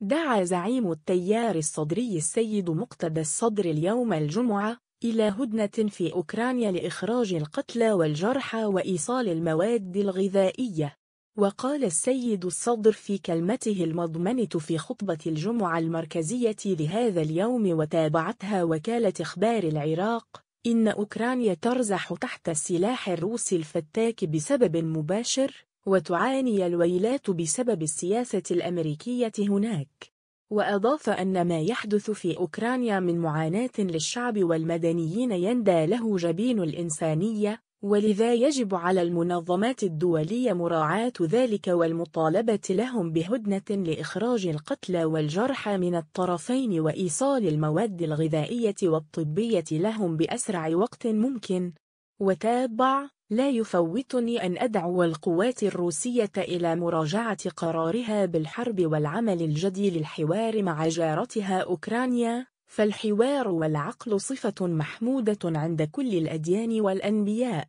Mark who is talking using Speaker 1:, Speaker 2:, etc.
Speaker 1: دعا زعيم التيار الصدري السيد مقتدى الصدر اليوم الجمعة إلى هدنة في أوكرانيا لإخراج القتلى والجرحى وإيصال المواد الغذائية وقال السيد الصدر في كلمته المضمنة في خطبة الجمعة المركزية لهذا اليوم وتابعتها وكالة إخبار العراق إن أوكرانيا ترزح تحت السلاح الروسي الفتاك بسبب مباشر وتعاني الويلات بسبب السياسة الأمريكية هناك وأضاف أن ما يحدث في أوكرانيا من معاناة للشعب والمدنيين يندى له جبين الإنسانية ولذا يجب على المنظمات الدولية مراعاة ذلك والمطالبة لهم بهدنة لإخراج القتلى والجرحى من الطرفين وإيصال المواد الغذائية والطبية لهم بأسرع وقت ممكن وتابع لا يفوتني أن أدعو القوات الروسية إلى مراجعة قرارها بالحرب والعمل الجدي للحوار مع جارتها أوكرانيا فالحوار والعقل صفة محمودة عند كل الأديان والأنبياء